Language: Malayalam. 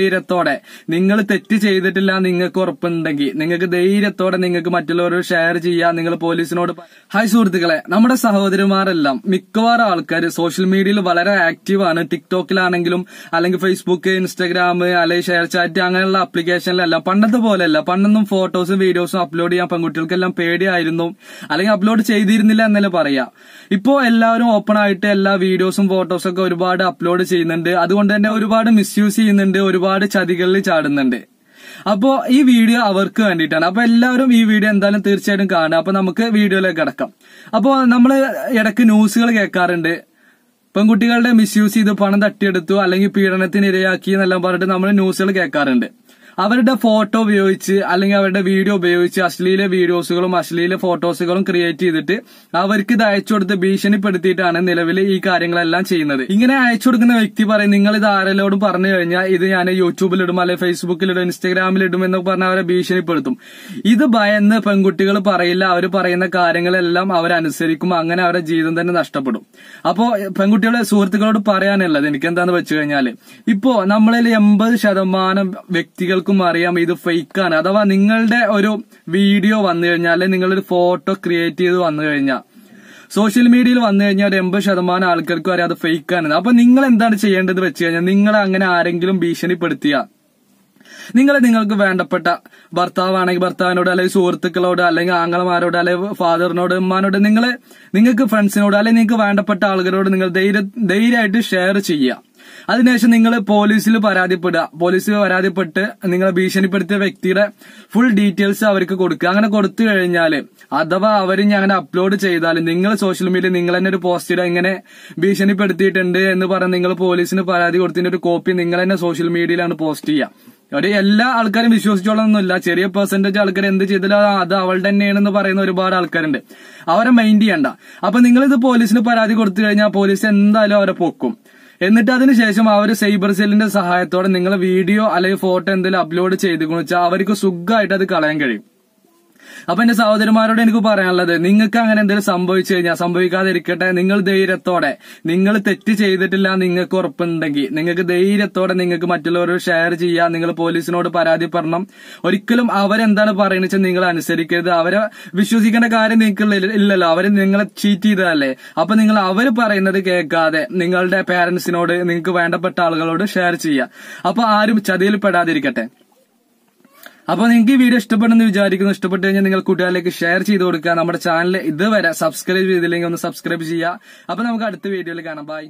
ധൈര്യത്തോടെ നിങ്ങൾ തെറ്റ് ചെയ്തിട്ടില്ല നിങ്ങൾക്ക് ഉറപ്പുണ്ടെങ്കിൽ നിങ്ങൾക്ക് ധൈര്യത്തോടെ നിങ്ങൾക്ക് മറ്റുള്ളവരോട് ഷെയർ ചെയ്യാം നിങ്ങൾ പോലീസിനോട് ഹായ് സുഹൃത്തുക്കളെ നമ്മുടെ സഹോദരിമാരെല്ലാം മിക്കവാറും ആൾക്കാർ സോഷ്യൽ മീഡിയയിൽ വളരെ ആക്റ്റീവ് ആണ് ടിക്ടോക്കിലാണെങ്കിലും അല്ലെങ്കിൽ ഫേസ്ബുക്ക് ഇൻസ്റ്റാഗ്രാം അല്ലെങ്കിൽ ഷെയർ ചാറ്റ് അങ്ങനെയുള്ള ആപ്ലിക്കേഷനിലെല്ലാം പണ്ടത്തെ പോലെയല്ല പണ്ടൊന്നും ഫോട്ടോസും വീഡിയോസും അപ്ലോഡ് ചെയ്യാൻ പെൺകുട്ടികൾക്കെല്ലാം പേടിയായിരുന്നു അല്ലെങ്കിൽ അപ്ലോഡ് ചെയ്തിരുന്നില്ല എന്നല്ലേ പറയാം ഇപ്പോൾ എല്ലാവരും ഓപ്പൺ ആയിട്ട് എല്ലാ വീഡിയോസും ഫോട്ടോസും ഒക്കെ ഒരുപാട് അപ്ലോഡ് ചെയ്യുന്നുണ്ട് അതുകൊണ്ട് തന്നെ ഒരുപാട് മിസ്യൂസ് ചെയ്യുന്നുണ്ട് ഒരുപാട് ഒരുപാട് ചതികളിൽ ചാടുന്നുണ്ട് അപ്പോ ഈ വീഡിയോ അവർക്ക് വേണ്ടിയിട്ടാണ് അപ്പോൾ എല്ലാവരും ഈ വീഡിയോ എന്തായാലും തീർച്ചയായിട്ടും കാണുക അപ്പോൾ നമുക്ക് വീഡിയോയിലേക്ക് കിടക്കാം അപ്പോൾ നമ്മൾ ഇടക്ക് ന്യൂസുകൾ കേൾക്കാറുണ്ട് പെൺകുട്ടികളുടെ മിസ്യൂസ് ചെയ്ത് പണം തട്ടിയെടുത്തു അല്ലെങ്കിൽ പീഡനത്തിന് ഇരയാക്കി എന്നെല്ലാം പറഞ്ഞിട്ട് നമ്മൾ ന്യൂസുകൾ കേൾക്കാറുണ്ട് അവരുടെ ഫോട്ടോ ഉപയോഗിച്ച് അല്ലെങ്കിൽ അവരുടെ വീഡിയോ ഉപയോഗിച്ച് അശ്ലീല വീഡിയോസുകളും അശ്ലീല ഫോട്ടോസുകളും ക്രിയേറ്റ് ചെയ്തിട്ട് അവർക്ക് ഇത് അയച്ചു കൊടുത്ത് ഭീഷണിപ്പെടുത്തിയിട്ടാണ് നിലവിൽ ഈ കാര്യങ്ങളെല്ലാം ചെയ്യുന്നത് ഇങ്ങനെ അയച്ചു കൊടുക്കുന്ന വ്യക്തി പറയും നിങ്ങൾ ഇത് ആരെല്ലോടും പറഞ്ഞു കഴിഞ്ഞാൽ ഇത് ഞാൻ യൂട്യൂബിലിടും അല്ലെങ്കിൽ ഫേസ്ബുക്കിലിടും ഇൻസ്റ്റാഗ്രാമിലിടും എന്ന് പറഞ്ഞാൽ അവരെ ഭീഷണിപ്പെടുത്തും ഇത് ഭയന്ന് പെൺകുട്ടികൾ പറയില്ല അവർ പറയുന്ന കാര്യങ്ങളെല്ലാം അവരനുസരിക്കും അങ്ങനെ അവരുടെ ജീവിതം തന്നെ നഷ്ടപ്പെടും അപ്പോൾ പെൺകുട്ടികളെ സുഹൃത്തുക്കളോട് പറയാനുള്ളത് എനിക്ക് എന്താന്ന് വെച്ച് കഴിഞ്ഞാൽ ഇപ്പോ നമ്മളിൽ എൺപത് ശതമാനം വ്യക്തികൾക്ക് എല്ലാവർക്കും അറിയാം ഇത് ആണ് അഥവാ നിങ്ങളുടെ ഒരു വീഡിയോ വന്നു കഴിഞ്ഞാൽ അല്ലെങ്കിൽ നിങ്ങളൊരു ഫോട്ടോ ക്രിയേറ്റ് ചെയ്ത് വന്നു കഴിഞ്ഞാൽ സോഷ്യൽ മീഡിയയിൽ വന്നു കഴിഞ്ഞാൽ ഒരു എൺപത് ശതമാനം ആൾക്കാർക്കും അറിയാം അത് ആണ് അപ്പൊ നിങ്ങൾ എന്താണ് ചെയ്യേണ്ടത് വെച്ച് കഴിഞ്ഞാൽ നിങ്ങൾ അങ്ങനെ ആരെങ്കിലും ഭീഷണിപ്പെടുത്തിയ നിങ്ങളെ നിങ്ങൾക്ക് വേണ്ടപ്പെട്ട ഭർത്താവാണെങ്കിൽ ഭർത്താവിനോട് അല്ലെങ്കിൽ സുഹൃത്തുക്കളോട് അല്ലെങ്കിൽ ആങ്ങളമാരോട് അല്ലെങ്കിൽ ഫാദറിനോട് ഉമ്മാനോട് നിങ്ങൾ നിങ്ങൾക്ക് ഫ്രണ്ട്സിനോട് അല്ലെങ്കിൽ നിങ്ങൾക്ക് വേണ്ടപ്പെട്ട ആളുകളോട് നിങ്ങൾ ധൈര്യ ധൈര്യമായിട്ട് ഷെയർ ചെയ്യുക അതിനുശേഷം നിങ്ങൾ പോലീസിൽ പരാതിപ്പെടുക പോലീസിൽ പരാതിപ്പെട്ട് നിങ്ങളെ ഭീഷണിപ്പെടുത്തിയ വ്യക്തിയുടെ ഫുൾ ഡീറ്റെയിൽസ് അവർക്ക് കൊടുക്കുക അങ്ങനെ കൊടുത്തു കഴിഞ്ഞാൽ അഥവാ അവർ ഇനി അങ്ങനെ അപ്ലോഡ് ചെയ്താൽ നിങ്ങൾ സോഷ്യൽ മീഡിയ നിങ്ങൾ തന്നെ ഒരു പോസ്റ്റ് ഇടുക ഇങ്ങനെ ഭീഷണിപ്പെടുത്തിയിട്ടുണ്ട് എന്ന് പറഞ്ഞ് നിങ്ങൾ പോലീസിന് പരാതി കൊടുത്തതിന്റെ ഒരു കോപ്പി നിങ്ങൾ തന്നെ സോഷ്യൽ മീഡിയയിലാണ് പോസ്റ്റ് ചെയ്യുക ഒരു എല്ലാ ആൾക്കാരും വിശ്വസിച്ചോളൊന്നുമില്ല ചെറിയ പെർസെന്റേജ് ആൾക്കാർ എന്ത് ചെയ്താലും അത് അവളുടെ തന്നെയാണെന്ന് പറയുന്ന ഒരുപാട് ആൾക്കാരുണ്ട് അവരെ മൈൻഡ് ചെയ്യണ്ട അപ്പൊ നിങ്ങൾ ഇത് പോലീസിന് പരാതി കൊടുത്തു കഴിഞ്ഞാൽ പോലീസ് എന്തായാലും അവരെ പൊക്കും എന്നിട്ട് അതിനുശേഷം അവർ സൈബർ സെല്ലിന്റെ സഹായത്തോടെ നിങ്ങളെ വീഡിയോ അല്ലെങ്കിൽ ഫോട്ടോ എന്തെങ്കിലും അപ്ലോഡ് ചെയ്തു കൊണ്ടുവച്ചാൽ അവർക്ക് സുഖമായിട്ട് അത് കളയാൻ കഴിയും അപ്പൊ എന്റെ സഹോദരന്മാരോട് എനിക്ക് പറയാനുള്ളത് നിങ്ങൾക്ക് അങ്ങനെ എന്തെങ്കിലും സംഭവിച്ചു കഴിഞ്ഞാൽ സംഭവിക്കാതിരിക്കട്ടെ നിങ്ങൾ ധൈര്യത്തോടെ നിങ്ങൾ തെറ്റ് ചെയ്തിട്ടില്ല നിങ്ങൾക്ക് ഉറപ്പുണ്ടെങ്കിൽ നിങ്ങൾക്ക് ധൈര്യത്തോടെ നിങ്ങൾക്ക് മറ്റുള്ളവരോട് ഷെയർ ചെയ്യാം നിങ്ങൾ പോലീസിനോട് പരാതി പറയണം ഒരിക്കലും അവരെന്താണ് പറയുന്നത് നിങ്ങൾ അനുസരിക്കരുത് അവരെ വിശ്വസിക്കേണ്ട കാര്യം നിങ്ങൾക്ക് ഇല്ലല്ലോ അവർ നിങ്ങളെ ചീറ്റ് ചെയ്തതല്ലേ അപ്പൊ നിങ്ങൾ അവർ പറയുന്നത് കേൾക്കാതെ നിങ്ങളുടെ പേരൻസിനോട് നിങ്ങൾക്ക് വേണ്ടപ്പെട്ട ആളുകളോട് ഷെയർ ചെയ്യുക അപ്പൊ ആരും ചതിയിൽ പെടാതിരിക്കട്ടെ അപ്പൊ നിങ്ങൾക്ക് ഈ വീഡിയോ ഇഷ്ടപ്പെടുന്നു വിചാരിക്കുന്നു ഇഷ്ടപ്പെട്ടു കഴിഞ്ഞാൽ നിങ്ങൾ കൂട്ടുകാരിലേക്ക് ഷെയർ ചെയ്ത് കൊടുക്കുക നമ്മുടെ ചാനൽ ഇതുവരെ സബ്സ്ക്രൈബ് ചെയ്തില്ലെങ്കിൽ ഒന്ന് സബ്സ്ക്രൈബ് ചെയ്യുക അപ്പൊ നമുക്ക് അടുത്ത വീഡിയോയിൽ കാണാം ബൈ